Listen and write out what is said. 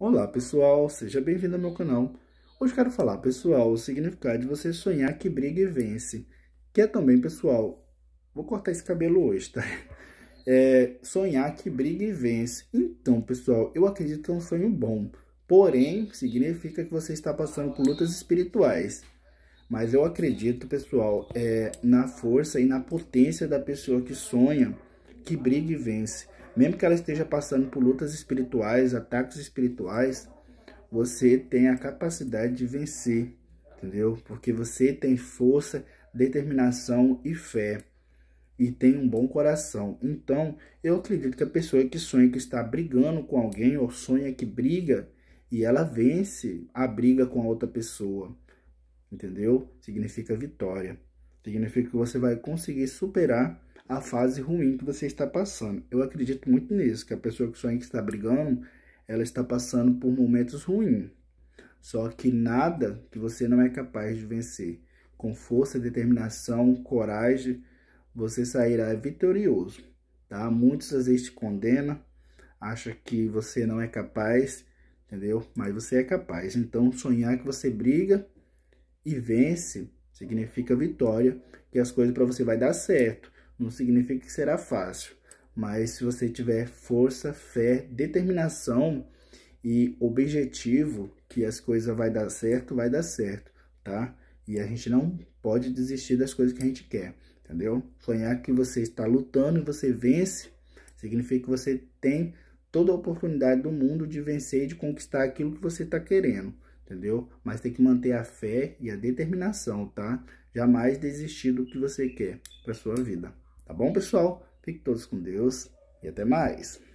Olá pessoal, seja bem-vindo ao meu canal. Hoje quero falar pessoal o significado de você sonhar que briga e vence, que é também pessoal, vou cortar esse cabelo hoje, tá? É, sonhar que briga e vence. Então pessoal, eu acredito que é um sonho bom, porém significa que você está passando por lutas espirituais. Mas eu acredito pessoal é, na força e na potência da pessoa que sonha, que briga e vence. Mesmo que ela esteja passando por lutas espirituais, ataques espirituais, você tem a capacidade de vencer, entendeu? Porque você tem força, determinação e fé e tem um bom coração. Então, eu acredito que a pessoa que sonha que está brigando com alguém ou sonha que briga e ela vence a briga com a outra pessoa, entendeu? Significa vitória. Significa que você vai conseguir superar a fase ruim que você está passando. Eu acredito muito nisso, que a pessoa que sonha que está brigando, ela está passando por momentos ruins. Só que nada que você não é capaz de vencer. Com força, determinação, coragem, você sairá vitorioso, tá? Muitos às vezes te condenam, acha que você não é capaz, entendeu? Mas você é capaz. Então, sonhar que você briga e vence significa vitória, que as coisas para você vai dar certo não significa que será fácil, mas se você tiver força, fé, determinação e objetivo que as coisas vai dar certo, vai dar certo, tá? E a gente não pode desistir das coisas que a gente quer, entendeu? Sonhar que você está lutando e você vence significa que você tem toda a oportunidade do mundo de vencer e de conquistar aquilo que você está querendo, entendeu? Mas tem que manter a fé e a determinação, tá? Jamais desistir do que você quer para sua vida. Tá bom, pessoal? Fiquem todos com Deus e até mais.